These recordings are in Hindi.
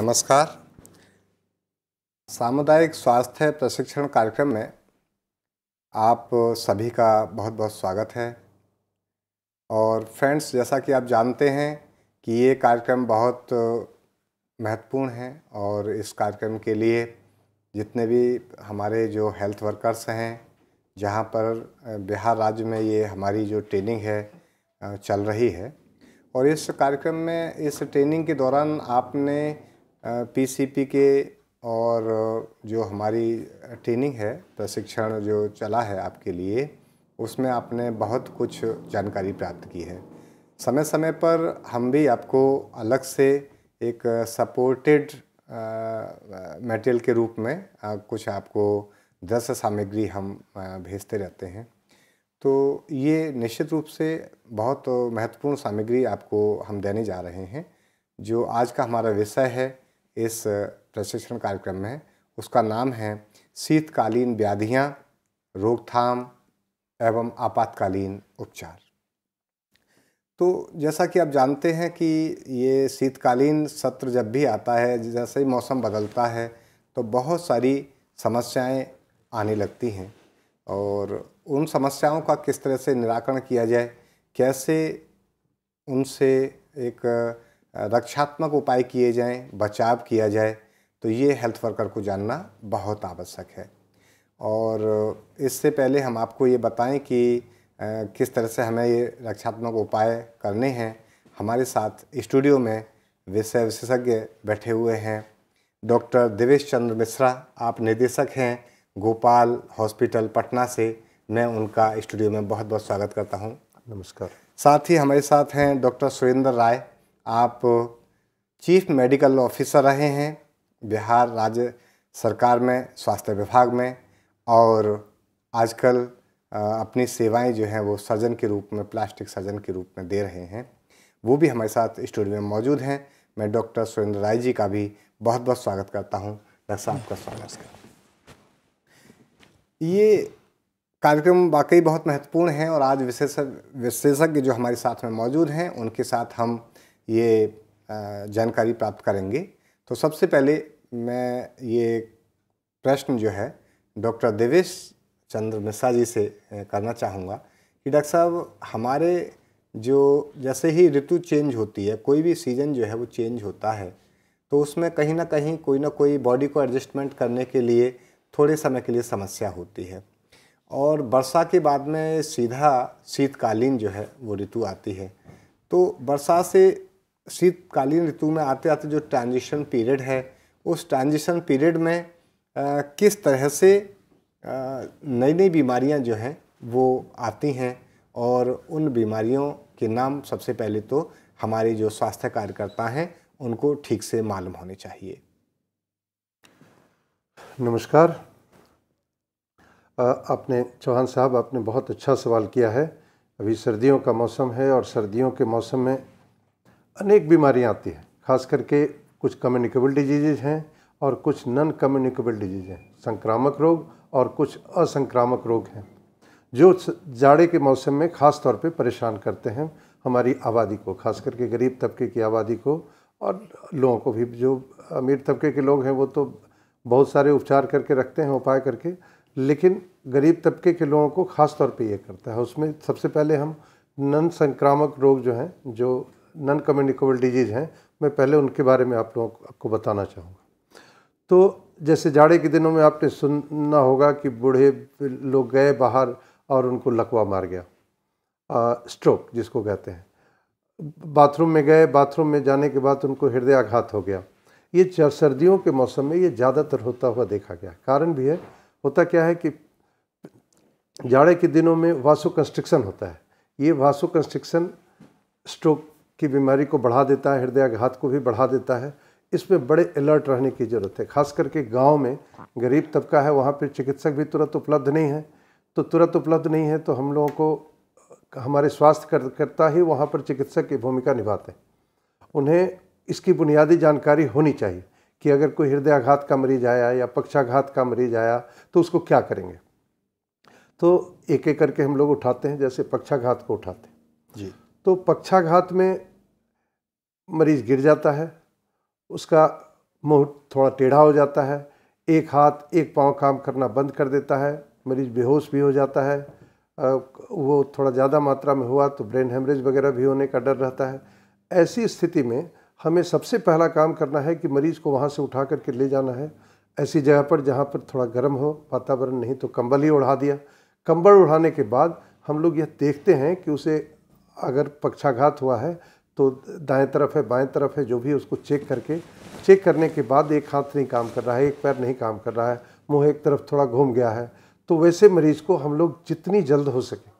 नमस्कार सामुदायिक स्वास्थ्य प्रशिक्षण कार्यक्रम में आप सभी का बहुत बहुत स्वागत है और फ्रेंड्स जैसा कि आप जानते हैं कि ये कार्यक्रम बहुत महत्वपूर्ण है और इस कार्यक्रम के लिए जितने भी हमारे जो हेल्थ वर्कर्स हैं जहाँ पर बिहार राज्य में ये हमारी जो ट्रेनिंग है चल रही है और इस कार्यक्रम में इस ट्रेनिंग के दौरान आपने पीसीपी के और जो हमारी ट्रेनिंग है प्रशिक्षण जो चला है आपके लिए उसमें आपने बहुत कुछ जानकारी प्राप्त की है समय समय पर हम भी आपको अलग से एक सपोर्टेड मटेरियल के रूप में आ, कुछ आपको दस सामग्री हम भेजते रहते हैं तो ये निश्चित रूप से बहुत महत्वपूर्ण सामग्री आपको हम देने जा रहे हैं जो आज का हमारा विषय है इस प्रशिक्षण कार्यक्रम में उसका नाम है शीतकालीन व्याधियाँ रोकथाम एवं आपातकालीन उपचार तो जैसा कि आप जानते हैं कि ये शीतकालीन सत्र जब भी आता है जैसे ही मौसम बदलता है तो बहुत सारी समस्याएं आने लगती हैं और उन समस्याओं का किस तरह से निराकरण किया जाए कैसे उनसे एक रक्षात्मक उपाय किए जाएं बचाव किया जाए तो ये हेल्थ वर्कर को जानना बहुत आवश्यक है और इससे पहले हम आपको ये बताएं कि किस तरह से हमें ये रक्षात्मक उपाय करने हैं हमारे साथ स्टूडियो में विषय विशेषज्ञ बैठे हुए हैं डॉक्टर देवेश चंद्र मिश्रा आप निदेशक हैं गोपाल हॉस्पिटल पटना से मैं उनका स्टूडियो में बहुत बहुत स्वागत करता हूं नमस्कार साथ ही हमारे साथ हैं डॉक्टर सुरेंद्र राय आप चीफ मेडिकल ऑफिसर रहे हैं बिहार राज्य सरकार में स्वास्थ्य विभाग में और आजकल अपनी सेवाएं जो हैं वो सर्जन के रूप में प्लास्टिक सर्जन के रूप में दे रहे हैं वो भी हमारे साथ स्टूडियो में मौजूद हैं मैं डॉक्टर सुरेंद्र राय जी का भी बहुत बहुत स्वागत करता हूँ डॉक्टर साहब का स्वागत कर ये कार्यक्रम वाकई बहुत महत्वपूर्ण हैं और आज विशेष विशेषज्ञ जो हमारे साथ में मौजूद हैं उनके साथ हम ये जानकारी प्राप्त करेंगे तो सबसे पहले मैं ये प्रश्न जो है डॉक्टर देवेश चंद्र मिश्रा जी से करना चाहूँगा कि डॉक्टर साहब हमारे जो जैसे ही ऋतु चेंज होती है कोई भी सीज़न जो है वो चेंज होता है तो उसमें कहीं ना कहीं कोई ना कोई बॉडी को एडजस्टमेंट करने के लिए थोड़े समय के लिए समस्या होती है और वर्षा के बाद में सीधा शीतकालीन जो है वो ऋतु आती है तो वर्षा से शीतकालीन ऋतु में आते आते जो ट्रांजिशन पीरियड है उस ट्रांजिशन पीरियड में आ, किस तरह से नई नई बीमारियां जो हैं वो आती हैं और उन बीमारियों के नाम सबसे पहले तो हमारे जो स्वास्थ्य कार्यकर्ता हैं उनको ठीक से मालूम होने चाहिए नमस्कार आपने चौहान साहब आपने बहुत अच्छा सवाल किया है अभी सर्दियों का मौसम है और सर्दियों के मौसम में अनेक बीमारियाँ आती हैं खास करके कुछ कम्युनिकेबल डिजीज़ हैं और कुछ नन कम्युनिकेबल डिजीज़ हैं संक्रामक रोग और कुछ असंक्रामक रोग हैं जो जाड़े के मौसम में ख़ास तौर पे परेशान करते हैं हमारी आबादी को खास करके गरीब तबके की आबादी को और लोगों को भी जो अमीर तबके के लोग हैं वो तो बहुत सारे उपचार करके रखते हैं उपाय करके लेकिन गरीब तबके के लोगों को ख़ास तौर पे ये करता है उसमें सबसे पहले हम नन संक्रामक रोग जो हैं जो नॉन कम्युनिकेबल डिजीज़ हैं मैं पहले उनके बारे में आप लोगों को आपको बताना चाहूँगा तो जैसे जाड़े के दिनों में आपने सुनना होगा कि बूढ़े लोग गए बाहर और उनको लकवा मार गया आ, स्ट्रोक जिसको कहते हैं बाथरूम में गए बाथरूम में जाने के बाद उनको हृदय आघात हो गया ये सर्दियों के मौसम में ये ज़्यादातर होता हुआ देखा गया कारण भी है होता क्या है कि जाड़े के दिनों में वासु कंस्ट्रिक्शन होता है ये वासु कंस्ट्रिक्शन स्ट्रोक की बीमारी को बढ़ा देता है हृदयाघात को भी बढ़ा देता है इसमें बड़े अलर्ट रहने की ज़रूरत है खास करके गांव में गरीब तबका है वहाँ पर चिकित्सक भी तुरंत उपलब्ध नहीं है तो तुरंत उपलब्ध नहीं है तो हम लोगों को हमारे स्वास्थ्य कार्यकर्ता ही वहाँ पर चिकित्सक की भूमिका निभाते हैं उन्हें इसकी बुनियादी जानकारी होनी चाहिए कि अगर कोई हृदयाघात का मरीज आया या पक्षाघात का मरीज आया तो उसको क्या करेंगे तो एक एक करके हम लोग उठाते हैं जैसे पक्षाघात को उठाते हैं जी तो पक्षाघात में मरीज़ गिर जाता है उसका मुंह थोड़ा टेढ़ा हो जाता है एक हाथ एक पाँव काम करना बंद कर देता है मरीज़ बेहोश भी हो जाता है वो थोड़ा ज़्यादा मात्रा में हुआ तो ब्रेन हेमरेज वगैरह भी होने का डर रहता है ऐसी स्थिति में हमें सबसे पहला काम करना है कि मरीज़ को वहाँ से उठा करके ले जाना है ऐसी जगह पर जहाँ पर थोड़ा गर्म हो वातावरण नहीं तो कंबल ही उड़ा दिया कंबल उड़ाने के बाद हम लोग यह देखते हैं कि उसे अगर पक्षाघात हुआ है तो दाएं तरफ है बाएं तरफ है जो भी उसको चेक करके चेक करने के बाद एक हाथ नहीं काम कर रहा है एक पैर नहीं काम कर रहा है मुंह एक तरफ थोड़ा घूम गया है तो वैसे मरीज़ को हम लोग जितनी जल्द हो सके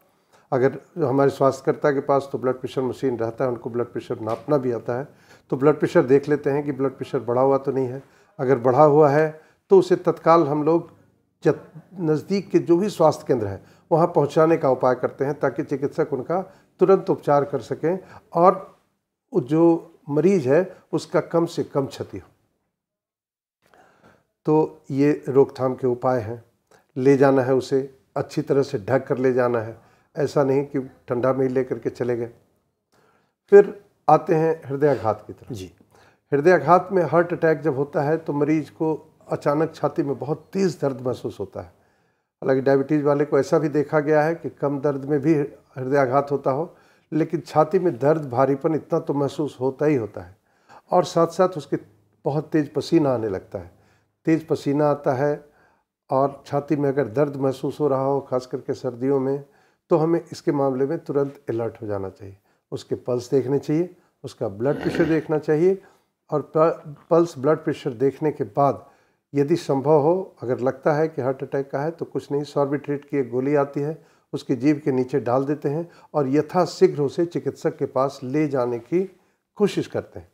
अगर हमारे स्वास्थ्यकर्ता के पास तो ब्लड प्रेशर मशीन रहता है उनको ब्लड प्रेशर नापना भी आता है तो ब्लड प्रेशर देख लेते हैं कि ब्लड प्रेशर बढ़ा हुआ तो नहीं है अगर बढ़ा हुआ है तो उसे तत्काल हम लोग नज़दीक के जो भी स्वास्थ्य केंद्र है वहाँ पहुँचाने का उपाय करते हैं ताकि चिकित्सक उनका तुरंत उपचार कर सकें और जो मरीज है उसका कम से कम क्षति हो तो ये रोकथाम के उपाय हैं ले जाना है उसे अच्छी तरह से ढक कर ले जाना है ऐसा नहीं कि ठंडा में ही ले करके चले गए फिर आते हैं हृदयाघात की तरफ जी हृदयाघात में हार्ट अटैक जब होता है तो मरीज को अचानक छाती में बहुत तेज़ दर्द महसूस होता है हालांकि डायबिटीज़ वाले को ऐसा भी देखा गया है कि कम दर्द में भी हृदयाघात होता हो लेकिन छाती में दर्द भारीपन इतना तो महसूस होता ही होता है और साथ साथ उसके बहुत तेज़ पसीना आने लगता है तेज़ पसीना आता है और छाती में अगर दर्द महसूस हो रहा हो खास करके सर्दियों में तो हमें इसके मामले में तुरंत अलर्ट हो जाना चाहिए उसके पल्स देखने चाहिए उसका ब्लड प्रेशर देखना चाहिए और पल्स ब्लड प्रेशर देखने के बाद यदि संभव हो अगर लगता है कि हार्ट अटैक का है तो कुछ नहीं सॉर्बिट्रेट की एक गोली आती है उसके जीव के नीचे डाल देते हैं और यथाशीघ्र उसे चिकित्सक के पास ले जाने की कोशिश करते हैं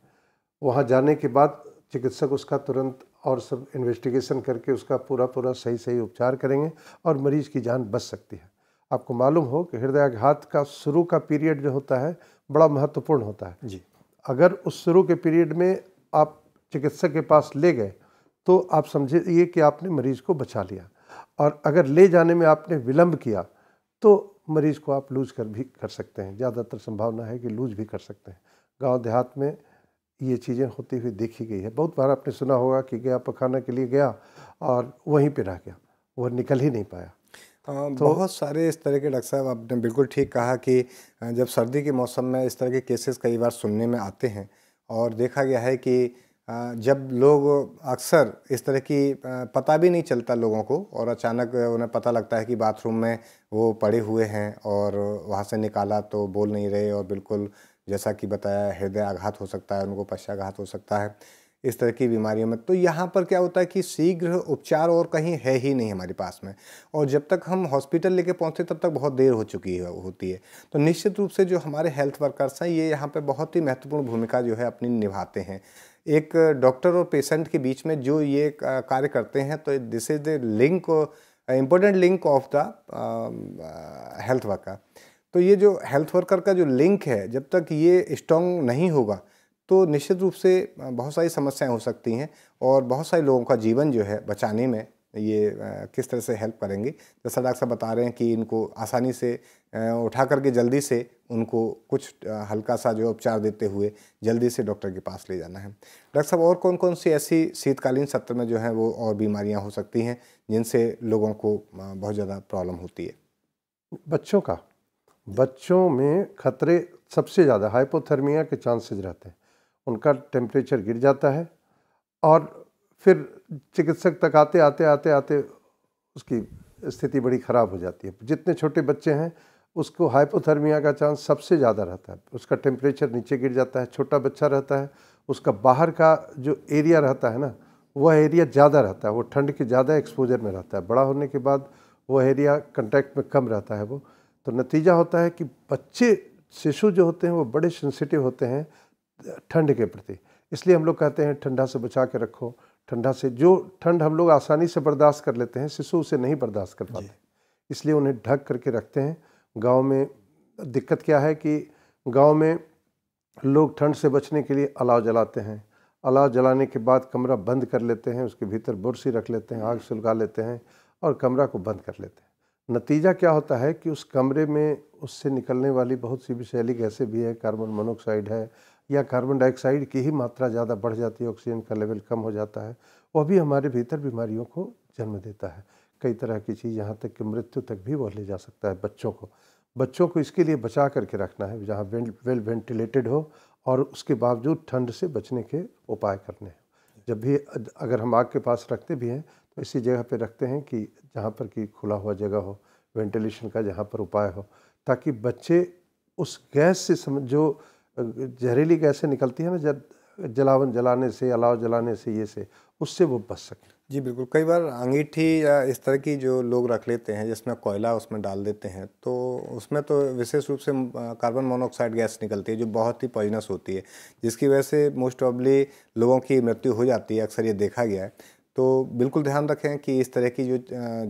वहाँ जाने के बाद चिकित्सक उसका तुरंत और सब इन्वेस्टिगेशन करके उसका पूरा पूरा सही सही उपचार करेंगे और मरीज़ की जान बच सकती है आपको मालूम हो कि हृदयाघात का शुरू का पीरियड जो होता है बड़ा महत्वपूर्ण होता है जी अगर उस शुरू के पीरियड में आप चिकित्सक के पास ले गए तो आप समझिए कि आपने मरीज़ को बचा लिया और अगर ले जाने में आपने विलम्ब किया तो मरीज़ को आप लूज कर भी कर सकते हैं ज़्यादातर संभावना है कि लूज भी कर सकते हैं गांव देहात में ये चीज़ें होती हुई देखी गई है बहुत बार आपने सुना होगा कि गया पखाना के लिए गया और वहीं पर रह गया वह निकल ही नहीं पाया हाँ तो बहुत सारे इस तरह के डॉक्टर साहब आपने बिल्कुल ठीक कहा कि जब सर्दी के मौसम में इस तरह के केसेस कई बार सुनने में आते हैं और देखा गया है कि जब लोग अक्सर इस तरह की पता भी नहीं चलता लोगों को और अचानक उन्हें पता लगता है कि बाथरूम में वो पड़े हुए हैं और वहाँ से निकाला तो बोल नहीं रहे और बिल्कुल जैसा कि बताया हृदय आघात हो सकता है उनको पश्चाघात हो सकता है इस तरह की बीमारियों में तो यहाँ पर क्या होता है कि शीघ्र उपचार और कहीं है ही नहीं हमारे पास में और जब तक हम हॉस्पिटल लेके पहुँचते तब तक बहुत देर हो चुकी है होती है तो निश्चित रूप से जो हमारे हेल्थ वर्कर्स हैं ये यहाँ पर बहुत ही महत्वपूर्ण भूमिका जो है अपनी निभाते हैं एक डॉक्टर और पेशेंट के बीच में जो ये कार्य करते हैं तो this is the link important link of the health worker तो ये जो हेल्थ वर्कर का जो लिंक है जब तक ये स्ट्रॉन्ग नहीं होगा तो निश्चित रूप से uh, बहुत सारी समस्याएं हो सकती हैं और बहुत सारे लोगों का जीवन जो है बचाने में ये uh, किस तरह से हेल्प करेंगे जैसा तो डॉक्टर साहब बता रहे हैं कि इनको आसानी से uh, उठा करके जल्दी से उनको कुछ हल्का सा जो उपचार देते हुए जल्दी से डॉक्टर के पास ले जाना है डॉक्टर साहब और कौन कौन सी ऐसी शीतकालीन सत्र में जो है वो और बीमारियां हो सकती हैं जिनसे लोगों को बहुत ज़्यादा प्रॉब्लम होती है बच्चों का बच्चों में खतरे सबसे ज़्यादा हाइपोथर्मिया के चांसेज रहते हैं उनका टेम्परेचर गिर जाता है और फिर चिकित्सक तक आते आते आते आते उसकी स्थिति बड़ी ख़राब हो जाती है जितने छोटे बच्चे हैं उसको हाइपोथर्मिया का चांस सबसे ज़्यादा रहता है उसका टेम्परेचर नीचे गिर जाता है छोटा बच्चा रहता है उसका बाहर का जो एरिया रहता है ना वह एरिया ज़्यादा रहता है वो ठंड के ज़्यादा एक्सपोजर में रहता है बड़ा होने के बाद वह एरिया कंटेक्ट में कम रहता है वो तो नतीजा होता है कि बच्चे शिशु जो होते हैं वो बड़े सेंसिटिव होते हैं ठंड के प्रति इसलिए हम लोग कहते हैं ठंडा से बचा के रखो ठंडा से जो ठंड हम लोग आसानी से बर्दाश्त कर लेते हैं शिशु उसे नहीं बर्दाश्त कर पाते इसलिए उन्हें ढक करके रखते हैं गांव में दिक्कत क्या है कि गांव में लोग ठंड से बचने के लिए अलाव जलाते हैं अलाव जलाने के बाद कमरा बंद कर लेते हैं उसके भीतर बुरसी रख लेते हैं आग सुलगा लेते हैं और कमरा को बंद कर लेते हैं नतीजा क्या होता है कि उस कमरे में उससे निकलने वाली बहुत सी विषैलिक ऐसे भी है कार्बन मोनोक्साइड है या कार्बन डाइऑक्साइड की ही मात्रा ज़्यादा बढ़ जाती है ऑक्सीजन का लेवल कम हो जाता है वह भी हमारे भीतर बीमारियों को जन्म देता है कई तरह की चीज़ यहाँ तक कि मृत्यु तक भी वह ले जा सकता है बच्चों को बच्चों को इसके लिए बचा करके रखना है जहाँ वेल वेंटिलेटेड हो और उसके बावजूद ठंड से बचने के उपाय करने हैं जब भी अगर हम आग के पास रखते भी हैं तो इसी जगह पर रखते हैं कि जहाँ पर कि खुला हुआ जगह हो वेंटिलेशन का जहाँ पर उपाय हो ताकि बच्चे उस गैस से समझ जो जहरीली गैसें निकलती हैं ना जब जलावन जलाने से अलाव जलाने से ये से उससे वो बच सकें जी बिल्कुल कई बार अंगीठी या इस तरह की जो लोग रख लेते हैं जिसमें कोयला उसमें डाल देते हैं तो उसमें तो विशेष रूप से कार्बन मोनोऑक्साइड गैस निकलती है जो बहुत ही पॉइजनस होती है जिसकी वजह से मोस्ट ऑबली लोगों की मृत्यु हो जाती है अक्सर ये देखा गया है तो बिल्कुल ध्यान रखें कि इस तरह की जो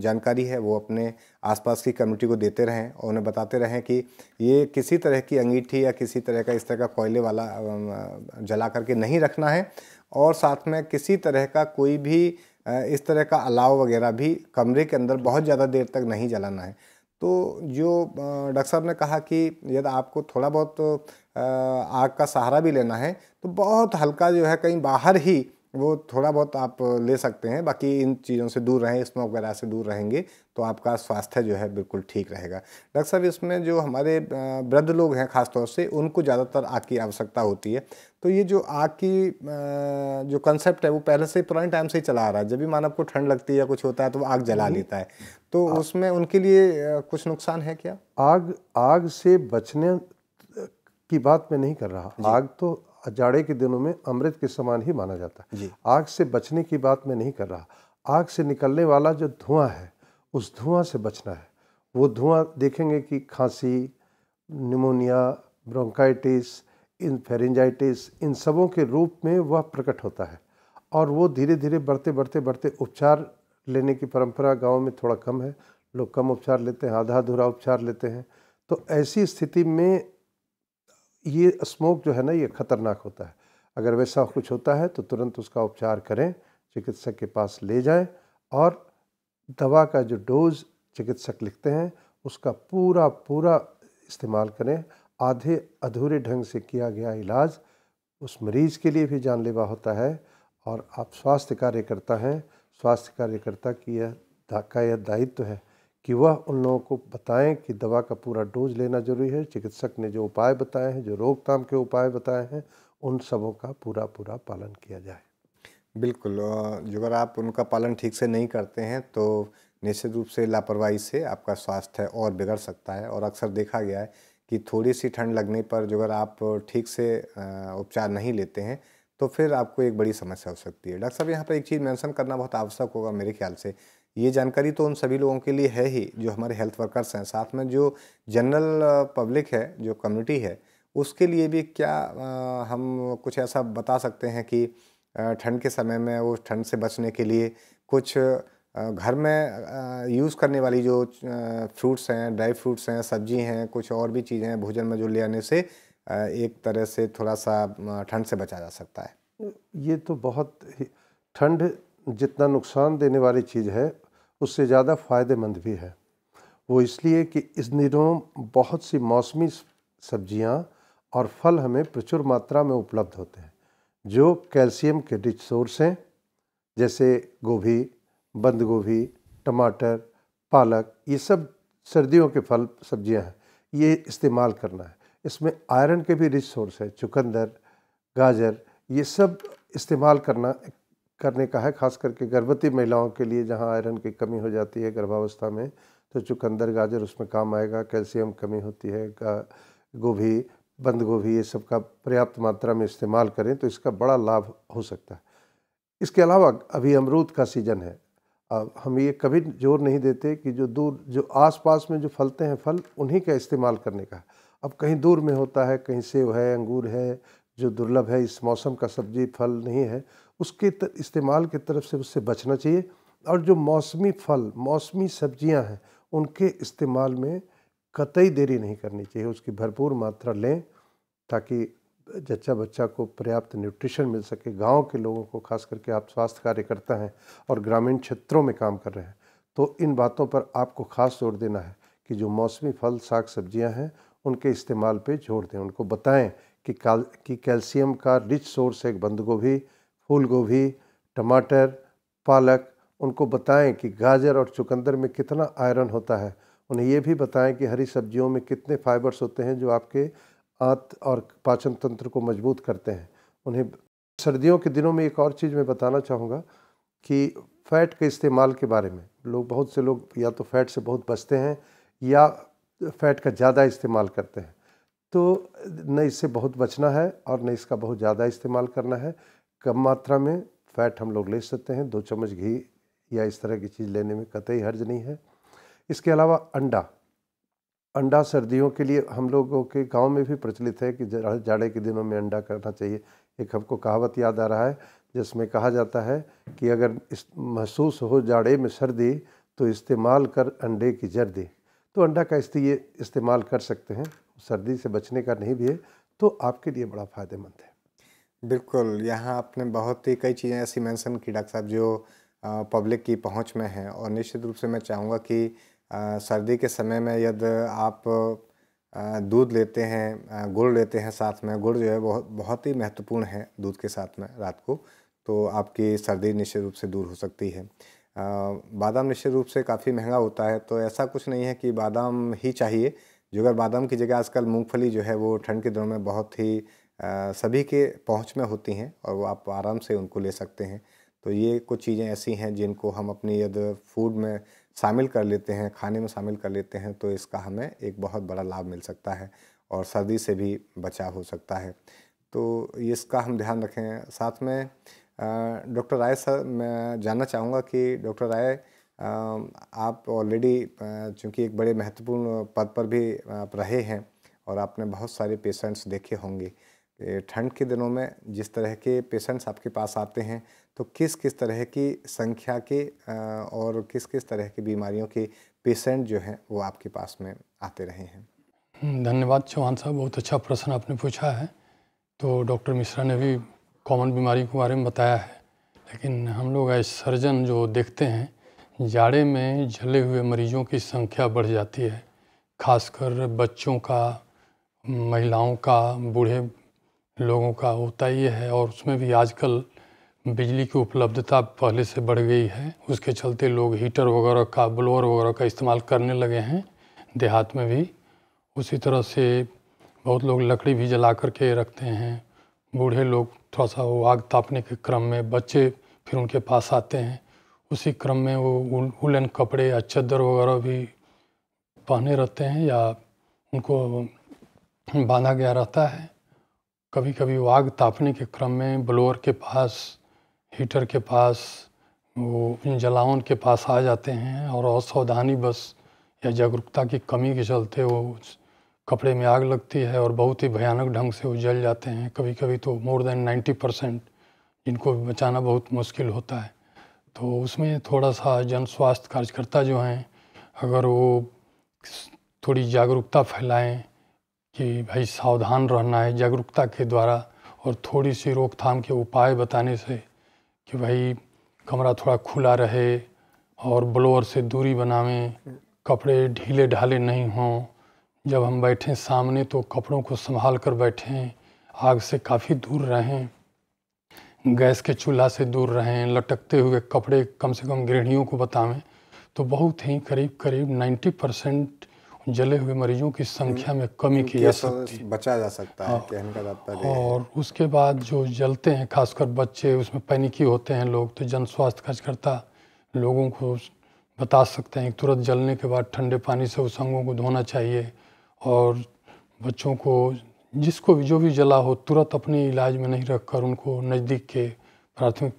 जानकारी है वो अपने आसपास की कम्युनिटी को देते रहें और उन्हें बताते रहें कि ये किसी तरह की अंगीठी या किसी तरह का इस तरह का कोयले वाला जला करके नहीं रखना है और साथ में किसी तरह का कोई भी इस तरह का अलाव वगैरह भी कमरे के अंदर बहुत ज़्यादा देर तक नहीं जलाना है तो जो डॉक्टर साहब ने कहा कि यदि आपको थोड़ा बहुत आग का सहारा भी लेना है तो बहुत हल्का जो है कहीं बाहर ही वो थोड़ा बहुत आप ले सकते हैं बाकी इन चीज़ों से दूर रहें स्मोक वगैरह से दूर रहेंगे तो आपका स्वास्थ्य जो है बिल्कुल ठीक रहेगा डॉक्टर साहब इसमें जो हमारे वृद्ध लोग हैं ख़ासतौर से उनको ज़्यादातर आग की आवश्यकता होती है तो ये जो आग की जो कंसेप्ट है वो पहले से पुराने टाइम से ही चला आ रहा है जब भी मानव को ठंड लगती है या कुछ होता है तो वो आग जला लेता है तो उसमें उनके लिए कुछ नुकसान है क्या आग आग से बचने की बात मैं नहीं कर रहा आग तो जाड़े के दिनों में अमृत के समान ही माना जाता है आग से बचने की बात मैं नहीं कर रहा आग से निकलने वाला जो धुआं है उस धुआं से बचना है वो धुआं देखेंगे कि खांसी निमोनिया ब्रोंकाइटिस इन फेरेंजाइटिस इन सबों के रूप में वह प्रकट होता है और वो धीरे धीरे बढ़ते बढ़ते बढ़ते उपचार लेने की परंपरा गांव में थोड़ा कम है लोग कम उपचार लेते हैं आधा अधूरा उपचार लेते हैं तो ऐसी स्थिति में ये स्मोक जो है ना ये ख़तरनाक होता है अगर वैसा कुछ होता है तो तुरंत उसका उपचार करें चिकित्सक के पास ले जाएं और दवा का जो डोज़ चिकित्सक लिखते हैं उसका पूरा पूरा इस्तेमाल करें आधे अधूरे ढंग से किया गया इलाज उस मरीज़ के लिए भी जानलेवा होता है और आप स्वास्थ्य कार्यकर्ता हैं स्वास्थ्य कार्यकर्ता की यह का यह दायित्व तो है कि वह उन लोगों को बताएं कि दवा का पूरा डोज लेना ज़रूरी है चिकित्सक ने जो उपाय बताए हैं जो रोकथाम के उपाय बताए हैं उन सबों का पूरा पूरा पालन किया जाए बिल्कुल जो अगर आप उनका पालन ठीक से नहीं करते हैं तो निश्चित रूप से लापरवाही से आपका स्वास्थ्य और बिगड़ सकता है और अक्सर देखा गया है कि थोड़ी सी ठंड लगने पर जो अगर आप ठीक से उपचार नहीं लेते हैं तो फिर आपको एक बड़ी समस्या हो सकती है डॉक्टर साहब यहाँ पर एक चीज़ मेंशन करना बहुत आवश्यक होगा मेरे ख्याल से ये जानकारी तो उन सभी लोगों के लिए है ही जो हमारे हेल्थ वर्कर्स हैं साथ में जो जनरल पब्लिक है जो कम्युनिटी है उसके लिए भी क्या हम कुछ ऐसा बता सकते हैं कि ठंड के समय में वो ठंड से बचने के लिए कुछ घर में यूज़ करने वाली जो फ्रूट्स हैं ड्राई फ्रूट्स हैं सब्जी हैं कुछ और भी चीज़ें हैं भोजन में जो ले आने से एक तरह से थोड़ा सा ठंड से बचा जा सकता है ये तो बहुत ठंड जितना नुकसान देने वाली चीज़ है उससे ज़्यादा फ़ायदेमंद भी है वो इसलिए कि इस दिनों बहुत सी मौसमी सब्जियां और फल हमें प्रचुर मात्रा में उपलब्ध होते हैं जो कैल्शियम के रिच सोर्स हैं जैसे गोभी बंद गोभी टमाटर पालक ये सब सर्दियों के फल सब्जियां हैं ये इस्तेमाल करना है इसमें आयरन के भी रिच सोर्स है चुकंदर गाजर ये सब इस्तेमाल करना करने का है खास करके गर्भवती महिलाओं के लिए जहाँ आयरन की कमी हो जाती है गर्भावस्था में तो चुकंदर गाजर उसमें काम आएगा कैल्शियम कमी होती है गोभी बंद गोभी ये सब का पर्याप्त मात्रा में इस्तेमाल करें तो इसका बड़ा लाभ हो सकता है इसके अलावा अभी अमरूद का सीज़न है अब हम ये कभी जोर नहीं देते कि जो दूर जो आसपास में जो फलते हैं फल उन्हीं का इस्तेमाल करने का अब कहीं दूर में होता है कहीं सेब है अंगूर है जो दुर्लभ है इस मौसम का सब्जी फल नहीं है उसके इस्तेमाल की तरफ से उससे बचना चाहिए और जो मौसमी फल मौसमी सब्जियां हैं उनके इस्तेमाल में कतई देरी नहीं करनी चाहिए उसकी भरपूर मात्रा लें ताकि जच्चा बच्चा को पर्याप्त न्यूट्रिशन मिल सके गांव के लोगों को खास करके आप स्वास्थ्य कार्यकर्ता हैं और ग्रामीण क्षेत्रों में काम कर रहे हैं तो इन बातों पर आपको खास जोर देना है कि जो मौसमी फल साग सब्जियां हैं उनके इस्तेमाल पे जोर दें उनको बताएं कि काल कि कैल्शियम का रिच सोर्स है बंद गोभी फूल गोभी टमाटर पालक उनको बताएं कि गाजर और चुकंदर में कितना आयरन होता है उन्हें ये भी बताएं कि हरी सब्जियों में कितने फाइबर्स होते हैं जो आपके आंत और पाचन तंत्र को मजबूत करते हैं उन्हें सर्दियों के दिनों में एक और चीज़ मैं बताना चाहूँगा कि फ़ैट के इस्तेमाल के बारे में लोग बहुत से लोग या तो फ़ैट से बहुत बचते हैं या फ़ैट का ज़्यादा इस्तेमाल करते हैं तो न इससे बहुत बचना है और न इसका बहुत ज़्यादा इस्तेमाल करना है कम मात्रा में फैट हम लोग ले सकते हैं दो चम्मच घी या इस तरह की चीज़ लेने में कतई हर्ज नहीं है इसके अलावा अंडा अंडा सर्दियों के लिए हम लोगों के गांव में भी प्रचलित है कि जाड़े के दिनों में अंडा करना चाहिए एक हमको कहावत याद आ रहा है जिसमें कहा जाता है कि अगर इस महसूस हो जाड़े में सर्दी तो इस्तेमाल कर अंडे की जर्दी तो अंडा का इस्ते इस्तेमाल कर सकते हैं सर्दी से बचने का नहीं भी है तो आपके लिए बड़ा फ़ायदेमंद है बिल्कुल, यहाँ आपने बहुत ही कई चीज़ें ऐसी मेंशन की डॉक्टर साहब जो पब्लिक की पहुँच में हैं और निश्चित रूप से मैं चाहूँगा कि सर्दी के समय में यदि आप दूध लेते हैं गुड़ लेते हैं साथ में, गुड़ जो है बहुत बहुत ही महत्वपूर्ण है दूध के साथ में रात को, तो आपकी सर्दी निश्चित रूप से दूर हो सकती है। बादाम निश्चित रूप से काफ़ी महंगा होता है, तो ऐसा कुछ नहीं है कि बादाम ही चाहिए, जो अगर बादाम की जगह आजकल मूँगफली जो है वो ठंड के दिनों में बहुत ही सभी के पहुंच में होती हैं और वो आप आराम से उनको ले सकते हैं तो ये कुछ चीज़ें ऐसी हैं जिनको हम अपने यदि फूड में शामिल कर लेते हैं खाने में शामिल कर लेते हैं तो इसका हमें एक बहुत बड़ा लाभ मिल सकता है और सर्दी से भी बचाव हो सकता है तो इसका हम ध्यान रखें साथ में डॉक्टर राय सर मैं जानना चाहूँगा कि डॉक्टर राय आप ऑलरेडी चूँकि एक बड़े महत्वपूर्ण पद पर भी आप रहे हैं और आपने बहुत सारे पेशेंट्स देखे होंगे ठंड के दिनों में जिस तरह के पेशेंट्स आपके पास आते हैं तो किस किस तरह की संख्या के और किस किस तरह की बीमारियों के पेशेंट जो हैं वो आपके पास में आते रहे हैं हम्म, धन्यवाद चौहान साहब बहुत अच्छा प्रश्न आपने पूछा है तो डॉक्टर मिश्रा ने भी कॉमन बीमारी के बारे में बताया है लेकिन हम लोग ऐसे सर्जन जो देखते हैं जाड़े में जले हुए मरीजों की संख्या बढ़ जाती है खासकर बच्चों का महिलाओं का बूढ़े लोगों का होता ही है और उसमें भी आजकल बिजली की उपलब्धता पहले से बढ़ गई है उसके चलते लोग हीटर वगैरह का ब्लोअर वगैरह का इस्तेमाल करने लगे हैं देहात में भी उसी तरह से बहुत लोग लकड़ी भी जला करके रखते हैं बूढ़े लोग थोड़ा सा वो आग तापने के क्रम में बच्चे फिर उनके पास आते हैं उसी क्रम में वो उलन कपड़े या चद्दर वगैरह भी पहने रहते हैं या उनको बांधा गया रहता है कभी कभी वो आग तापने के क्रम में ब्लोअर के पास हीटर के पास वो जलावन के पास आ जाते हैं और असावधानी बस या जागरूकता की कमी के चलते वो कपड़े में आग लगती है और बहुत ही भयानक ढंग से वो जल जाते हैं कभी कभी तो मोर देन नाइन्टी परसेंट जिनको बचाना बहुत मुश्किल होता है तो उसमें थोड़ा सा जन स्वास्थ्य कार्यकर्ता जो हैं अगर वो थोड़ी जागरूकता फैलाएं कि भाई सावधान रहना है जागरूकता के द्वारा और थोड़ी सी रोकथाम के उपाय बताने से कि भाई कमरा थोड़ा खुला रहे और ब्लोअर से दूरी बनावें कपड़े ढीले ढाले नहीं हों जब हम बैठें सामने तो कपड़ों को संभाल कर बैठें आग से काफ़ी दूर रहें गैस के चूल्हा से दूर रहें लटकते हुए कपड़े कम से कम गृहणियों को बतावें तो बहुत ही करीब करीब 90 परसेंट जले हुए मरीजों की संख्या में कमी की जा तो सकती बचा जा सकता है हाँ। कहने का तात्पर्य और उसके बाद जो जलते हैं खासकर बच्चे उसमें पैनिकी होते हैं लोग तो जन स्वास्थ्य कार्यकर्ता लोगों को बता सकते हैं तुरंत जलने के बाद ठंडे पानी से उस अंगों को धोना चाहिए और बच्चों को जिसको भी जो भी जला हो तुरंत अपने इलाज में नहीं रखकर उनको नज़दीक के प्राथमिक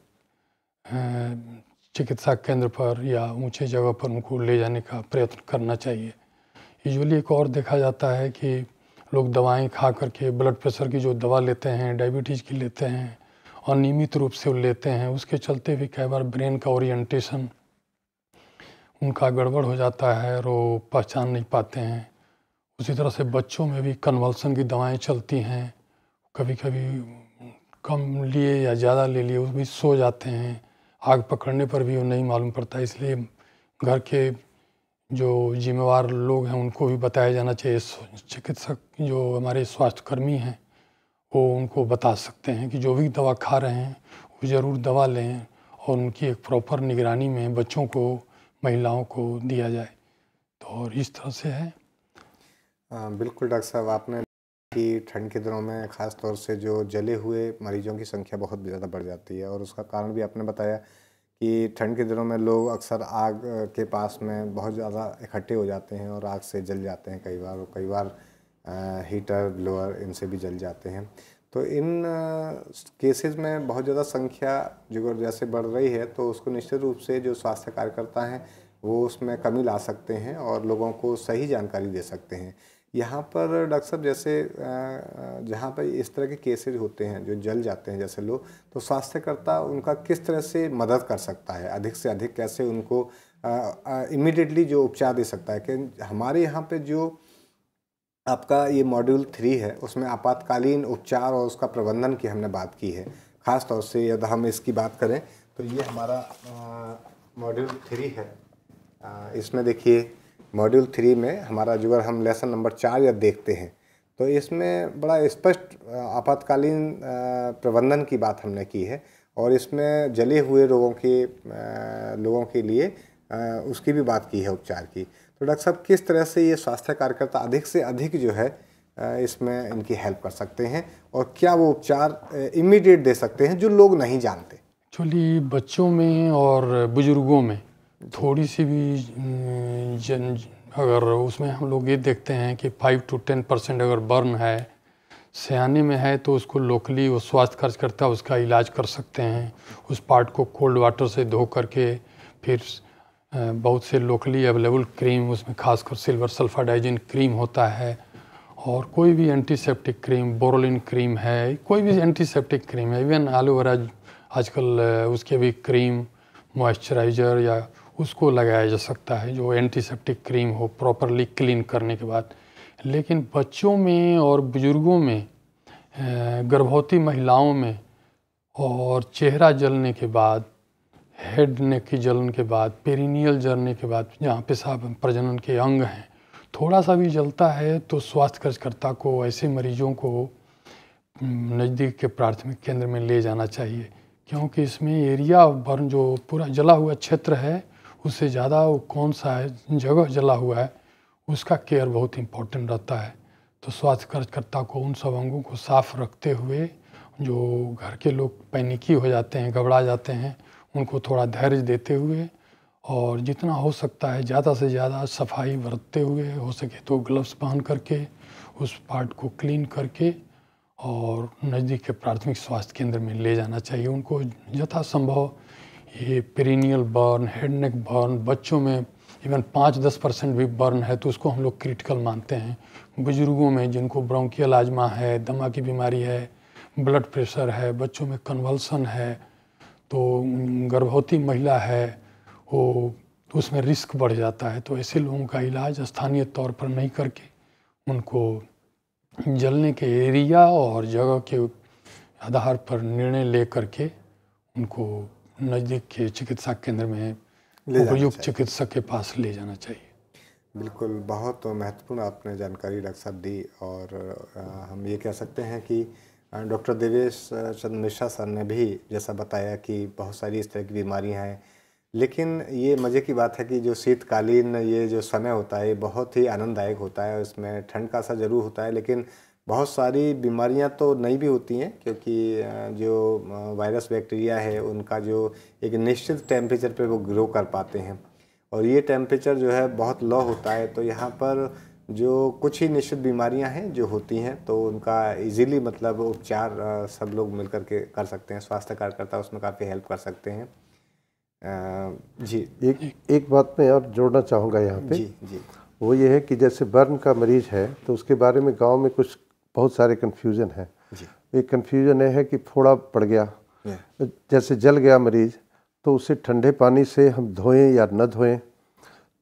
चिकित्सा केंद्र पर या ऊंचे जगह पर उनको ले जाने का प्रयत्न करना चाहिए यूजली एक और देखा जाता है कि लोग दवाएं खा करके ब्लड प्रेशर की जो दवा लेते हैं डायबिटीज़ की लेते हैं और नियमित रूप से लेते हैं उसके चलते भी कई बार ब्रेन का ओरिएंटेशन उनका गड़बड़ हो जाता है और वो पहचान नहीं पाते हैं उसी तरह से बच्चों में भी कन्वल्सन की दवाएं चलती हैं कभी कभी कम लिए या ज़्यादा ले लिए भी सो जाते हैं आग पकड़ने पर भी वो नहीं मालूम पड़ता इसलिए घर के जो जिम्मेवार लोग हैं उनको भी बताया जाना चाहिए चिकित्सक जो हमारे स्वास्थ्यकर्मी हैं वो उनको बता सकते हैं कि जो भी दवा खा रहे हैं वो ज़रूर दवा लें और उनकी एक प्रॉपर निगरानी में बच्चों को महिलाओं को दिया जाए तो और इस तरह से है आ, बिल्कुल डॉक्टर साहब आपने कि ठंड के दिनों में ख़ास तौर से जो जले हुए मरीजों की संख्या बहुत ज़्यादा बढ़ जाती है और उसका कारण भी आपने बताया कि ठंड के दिनों में लोग अक्सर आग के पास में बहुत ज़्यादा इकट्ठे हो जाते हैं और आग से जल जाते हैं कई बार कई बार हीटर ब्लोअर इनसे भी जल जाते हैं तो इन केसेस में बहुत ज़्यादा संख्या जो जैसे बढ़ रही है तो उसको निश्चित रूप से जो स्वास्थ्य कार्यकर्ता हैं वो उसमें कमी ला सकते हैं और लोगों को सही जानकारी दे सकते हैं यहाँ पर डॉक्टर साहब जैसे जहाँ पर इस तरह के केसेज होते हैं जो जल जाते हैं जैसे लोग तो स्वास्थ्यकर्ता उनका किस तरह से मदद कर सकता है अधिक से अधिक कैसे उनको इमिडिएटली जो उपचार दे सकता है कि हमारे यहाँ पे जो आपका ये मॉड्यूल थ्री है उसमें आपातकालीन उपचार और उसका प्रबंधन की हमने बात की है ख़ास तौर से यदि हम इसकी बात करें तो ये हमारा मॉड्यूल थ्री है आ, इसमें देखिए मॉड्यूल थ्री में हमारा जो अगर हम लेसन नंबर चार या देखते हैं तो इसमें बड़ा स्पष्ट आपातकालीन प्रबंधन की बात हमने की है और इसमें जले हुए रोगों के लोगों के लिए उसकी भी बात की है उपचार की तो डॉक्टर साहब किस तरह से ये स्वास्थ्य कार्यकर्ता अधिक से अधिक जो है इसमें इनकी हेल्प कर सकते हैं और क्या वो उपचार इमीडिएट दे सकते हैं जो लोग नहीं जानते एक्चुअली बच्चों में और बुज़ुर्गों में थोड़ी सी भी जन अगर उसमें हम लोग ये देखते हैं कि फाइव टू टेन परसेंट अगर बर्न है सियाने में है तो उसको लोकली वो स्वास्थ्य खर्च करता है उसका इलाज कर सकते हैं उस पार्ट को कोल्ड वाटर से धो करके फिर बहुत से लोकली अवेलेबल क्रीम उसमें खासकर सिल्वर सल्फाडाइजिन क्रीम होता है और कोई भी एंटीसेप्टिक क्रीम बोरोलिन क्रीम है कोई भी एंटीसेप्टिक क्रीम है इवन एलोवेरा आजकल उसके भी क्रीम मॉइस्चराइज़र या उसको लगाया जा सकता है जो एंटीसेप्टिक क्रीम हो प्रॉपरली क्लीन करने के बाद लेकिन बच्चों में और बुज़ुर्गों में गर्भवती महिलाओं में और चेहरा जलने के बाद हेड नेक की जलन के बाद पेरिनियल जलने के बाद जहाँ पेशाब प्रजनन के अंग हैं थोड़ा सा भी जलता है तो स्वास्थ्य कर्जकर्ता को ऐसे मरीजों को नज़दीक के प्राथमिक केंद्र में ले जाना चाहिए क्योंकि इसमें एरिया ऑफ बर्न जो पूरा जला हुआ क्षेत्र है उससे ज़्यादा वो कौन सा है जगह जला हुआ है उसका केयर बहुत इम्पोर्टेंट रहता है तो स्वास्थ्य कार्यकर्ता को उन सब अंगों को साफ रखते हुए जो घर के लोग पैनिकी हो जाते हैं घबरा जाते हैं उनको थोड़ा धैर्य देते हुए और जितना हो सकता है ज़्यादा से ज़्यादा सफाई बरतते हुए हो सके तो ग्लव्स पहन करके उस पार्ट को क्लीन करके और नज़दीक के प्राथमिक स्वास्थ्य केंद्र में ले जाना चाहिए उनको यथासंभव ये perineal burn head neck burn बच्चों में इवन पाँच दस परसेंट भी बर्न है तो उसको हम लोग क्रिटिकल मानते हैं बुजुर्गों में जिनको ब्रोंकियल आजमा है दमा की बीमारी है ब्लड प्रेशर है बच्चों में कन्वल्सन है तो गर्भवती महिला है वो तो उसमें रिस्क बढ़ जाता है तो ऐसे लोगों का इलाज स्थानीय तौर पर नहीं करके उनको जलने के एरिया और जगह के आधार पर निर्णय ले करके उनको नज़दीक के चिकित्सा केंद्र में उपयुक्त चिकित्सक के पास ले जाना चाहिए बिल्कुल बहुत महत्वपूर्ण आपने जानकारी डॉक्टर साहब दी और हम ये कह सकते हैं कि डॉक्टर देवेश चंद्र मिश्रा सर ने भी जैसा बताया कि बहुत सारी इस तरह की बीमारियां हैं लेकिन ये मज़े की बात है कि जो शीतकालीन ये जो समय होता है बहुत ही आनंददायक होता है इसमें ठंड का सा ज़रूर होता है लेकिन बहुत सारी बीमारियां तो नहीं भी होती हैं क्योंकि जो वायरस बैक्टीरिया है उनका जो एक निश्चित टेम्परेचर पे वो ग्रो कर पाते हैं और ये टेम्परेचर जो है बहुत लो होता है तो यहाँ पर जो कुछ ही निश्चित बीमारियां हैं जो होती हैं तो उनका इजीली मतलब उपचार सब लोग मिल कर के कर सकते हैं स्वास्थ्य कार्यकर्ता उसमें काफ़ी हेल्प कर सकते हैं जी एक एक बात मैं और जोड़ना चाहूँगा यहाँ पे जी जी वो ये है कि जैसे बर्न का मरीज़ है तो उसके बारे में गांव में कुछ बहुत सारे कन्फ्यूज़न है एक कन्फ्यूज़न ये है कि फोड़ा पड़ गया जैसे जल गया मरीज़ तो उसे ठंडे पानी से हम धोएं या न धोएं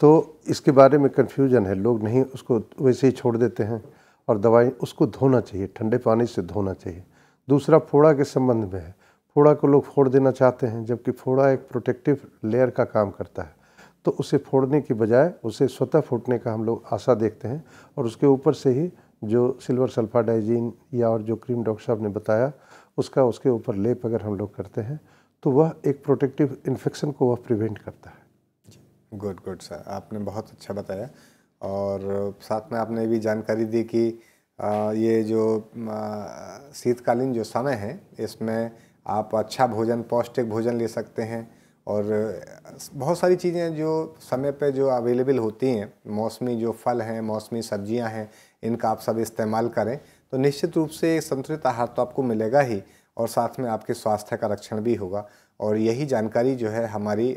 तो इसके बारे में कन्फ्यूजन है लोग नहीं उसको वैसे ही छोड़ देते हैं और दवाई उसको धोना चाहिए ठंडे पानी से धोना चाहिए दूसरा फोड़ा के संबंध में है फोड़ा को लोग फोड़ देना चाहते हैं जबकि फोड़ा एक प्रोटेक्टिव लेयर का काम करता है तो उसे फोड़ने की बजाय उसे स्वतः फूटने का हम लोग आशा देखते हैं और उसके ऊपर से ही जो सिल्वर सल्फाडाइजीन या और जो क्रीम डॉक्टर साहब ने बताया उसका उसके ऊपर लेप अगर हम लोग करते हैं तो वह एक प्रोटेक्टिव इन्फेक्शन को वह प्रिवेंट करता है गुड गुड सर आपने बहुत अच्छा बताया और साथ में आपने भी जानकारी दी कि ये जो शीतकालीन जो समय है इसमें आप अच्छा भोजन पौष्टिक भोजन ले सकते हैं और बहुत सारी चीज़ें जो समय पे जो अवेलेबल होती हैं मौसमी जो फल हैं मौसमी सब्जियां हैं इनका आप सब इस्तेमाल करें तो निश्चित रूप से संतुलित आहार तो आपको मिलेगा ही और साथ में आपके स्वास्थ्य का रक्षण भी होगा और यही जानकारी जो है हमारी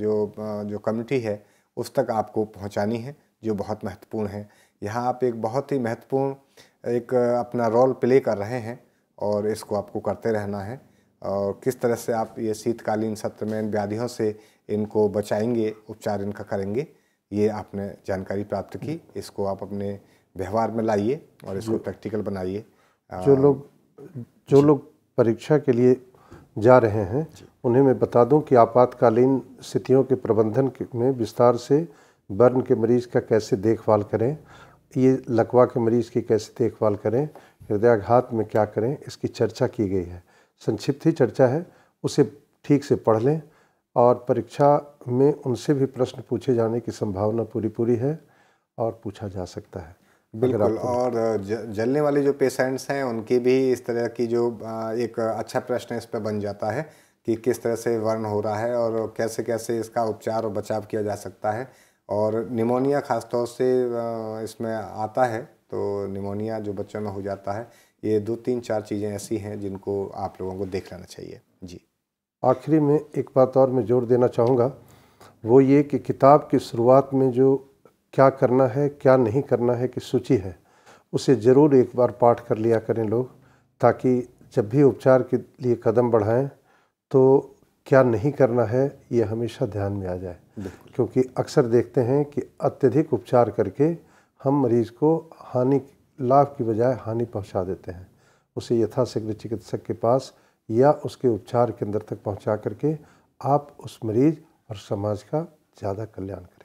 जो जो कम्युनिटी है उस तक आपको पहुंचानी है जो बहुत महत्वपूर्ण है यहाँ आप एक बहुत ही महत्वपूर्ण एक अपना रोल प्ले कर रहे हैं और इसको आपको करते रहना है और किस तरह से आप ये शीतकालीन सत्र में इन व्याधियों से इनको बचाएंगे उपचार इनका करेंगे ये आपने जानकारी प्राप्त की इसको आप अपने व्यवहार में लाइए और इसको प्रैक्टिकल बनाइए जो लोग जो लोग परीक्षा के लिए जा रहे हैं उन्हें मैं बता दूं कि आपातकालीन स्थितियों के प्रबंधन में विस्तार से बर्न के मरीज़ का कैसे देखभाल करें ये लकवा के मरीज़ की कैसे देखभाल करें हृदयाघात में क्या करें इसकी चर्चा की गई है संक्षिप्त ही चर्चा है उसे ठीक से पढ़ लें और परीक्षा में उनसे भी प्रश्न पूछे जाने की संभावना पूरी पूरी है और पूछा जा सकता है बिल्कुल और जलने वाले जो पेशेंट्स हैं उनकी भी इस तरह की जो एक अच्छा प्रश्न इस पर बन जाता है कि किस तरह से वर्ण हो रहा है और कैसे कैसे इसका उपचार और बचाव किया जा सकता है और निमोनिया ख़ासतौर से इसमें आता है तो निमोनिया जो बच्चों में हो जाता है ये दो तीन चार चीज़ें ऐसी हैं जिनको आप लोगों को देख लेना चाहिए जी आखिरी में एक बात और मैं जोर देना चाहूँगा वो ये कि किताब की शुरुआत में जो क्या करना है क्या नहीं करना है की सूची है उसे ज़रूर एक बार पाठ कर लिया करें लोग ताकि जब भी उपचार के लिए कदम बढ़ाएं तो क्या नहीं करना है ये हमेशा ध्यान में आ जाए क्योंकि अक्सर देखते हैं कि अत्यधिक उपचार करके हम मरीज़ को हानि लाभ की बजाय हानि पहुंचा देते हैं उसे यथाशीघ्र चिकित्सक के पास या उसके उपचार केंद्र तक पहुंचा करके आप उस मरीज़ और समाज का ज़्यादा कल्याण करें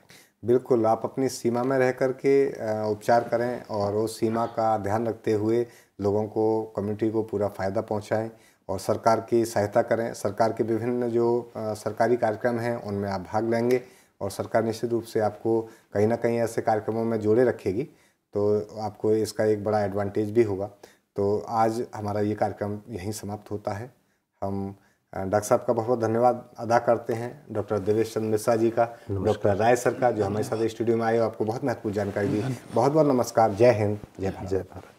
बिल्कुल आप अपनी सीमा में रह कर के उपचार करें और उस सीमा का ध्यान रखते हुए लोगों को कम्युनिटी को पूरा फ़ायदा पहुंचाएं और सरकार की सहायता करें सरकार के विभिन्न जो सरकारी कार्यक्रम हैं उनमें आप भाग लेंगे और सरकार निश्चित रूप से आपको कहीं ना कहीं ऐसे कार्यक्रमों में जोड़े रखेगी तो आपको इसका एक बड़ा एडवांटेज भी होगा तो आज हमारा ये कार्यक्रम यहीं समाप्त होता है हम डॉक्टर साहब का बहुत बहुत धन्यवाद अदा करते हैं डॉक्टर देवेश चंद्र मिश्रा जी का डॉक्टर राय सर का जो हमारे साथ स्टूडियो में आए हो आपको बहुत महत्वपूर्ण जानकारी दी बहुत बहुत नमस्कार जय हिंद जय भारत जय भारत